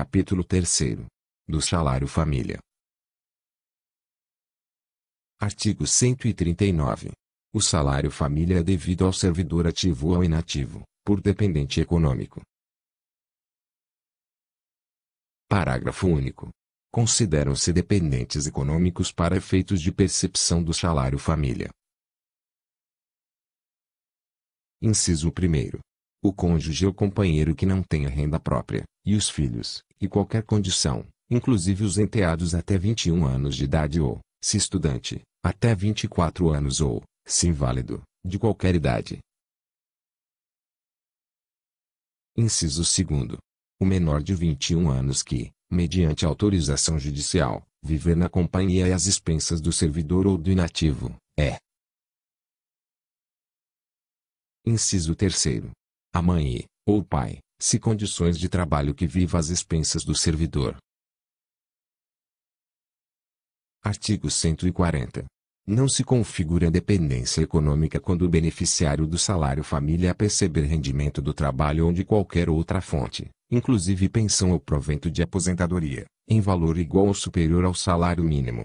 Capítulo 3 Do Salário Família Artigo 139. O salário família é devido ao servidor ativo ou inativo, por dependente econômico. Parágrafo único. Consideram-se dependentes econômicos para efeitos de percepção do salário família. Inciso 1 o cônjuge ou companheiro que não tenha renda própria, e os filhos, e qualquer condição, inclusive os enteados até 21 anos de idade ou, se estudante, até 24 anos ou, se inválido, de qualquer idade. Inciso 2. O menor de 21 anos que, mediante autorização judicial, viver na companhia e às expensas do servidor ou do inativo, é. Inciso 3 a mãe e, ou pai, se condições de trabalho que viva às expensas do servidor. Artigo 140. Não se configura dependência econômica quando o beneficiário do salário família perceber rendimento do trabalho ou de qualquer outra fonte, inclusive pensão ou provento de aposentadoria, em valor igual ou superior ao salário mínimo.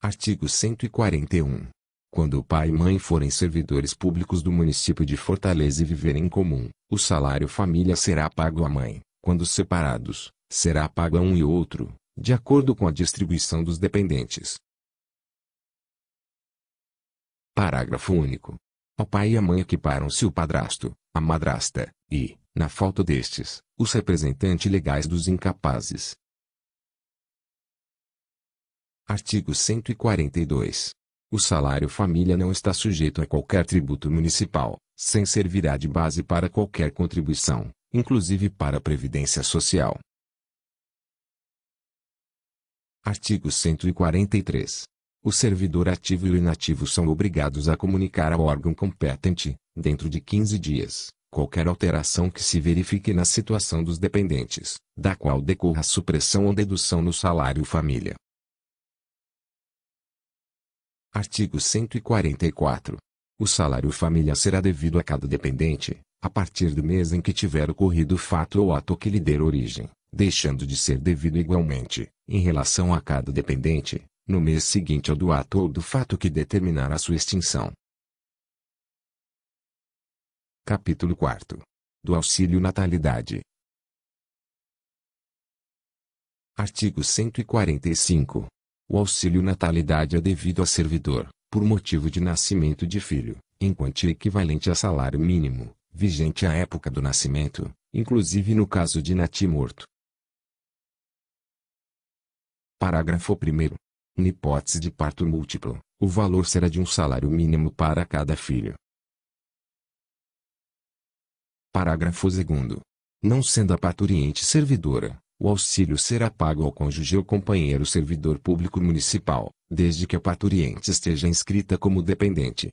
Artigo 141. Quando o pai e mãe forem servidores públicos do município de Fortaleza e viverem em comum, o salário família será pago à mãe, quando separados, será pago a um e outro, de acordo com a distribuição dos dependentes. Parágrafo único. Ao pai e à mãe equiparam-se o padrasto, a madrasta, e, na falta destes, os representantes legais dos incapazes. Artigo 142. O salário família não está sujeito a qualquer tributo municipal, sem servirá de base para qualquer contribuição, inclusive para a Previdência Social. Artigo 143. O servidor ativo e o inativo são obrigados a comunicar ao órgão competente, dentro de 15 dias, qualquer alteração que se verifique na situação dos dependentes, da qual decorra supressão ou dedução no salário família, Artigo 144. O salário família será devido a cada dependente, a partir do mês em que tiver ocorrido o fato ou ato que lhe der origem, deixando de ser devido igualmente, em relação a cada dependente, no mês seguinte ao do ato ou do fato que determinar a sua extinção. Capítulo 4. Do auxílio natalidade. Artigo 145. O auxílio natalidade é devido a servidor, por motivo de nascimento de filho, em quantia equivalente a salário mínimo, vigente à época do nascimento, inclusive no caso de natimorto. Parágrafo 1. Na hipótese de parto múltiplo, o valor será de um salário mínimo para cada filho. Parágrafo 2. Não sendo a paturiente servidora, o auxílio será pago ao cônjuge ou companheiro servidor público municipal, desde que a paturiente esteja inscrita como dependente.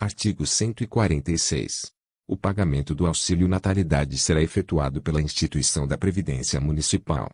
Artigo 146. O pagamento do auxílio natalidade será efetuado pela instituição da Previdência Municipal,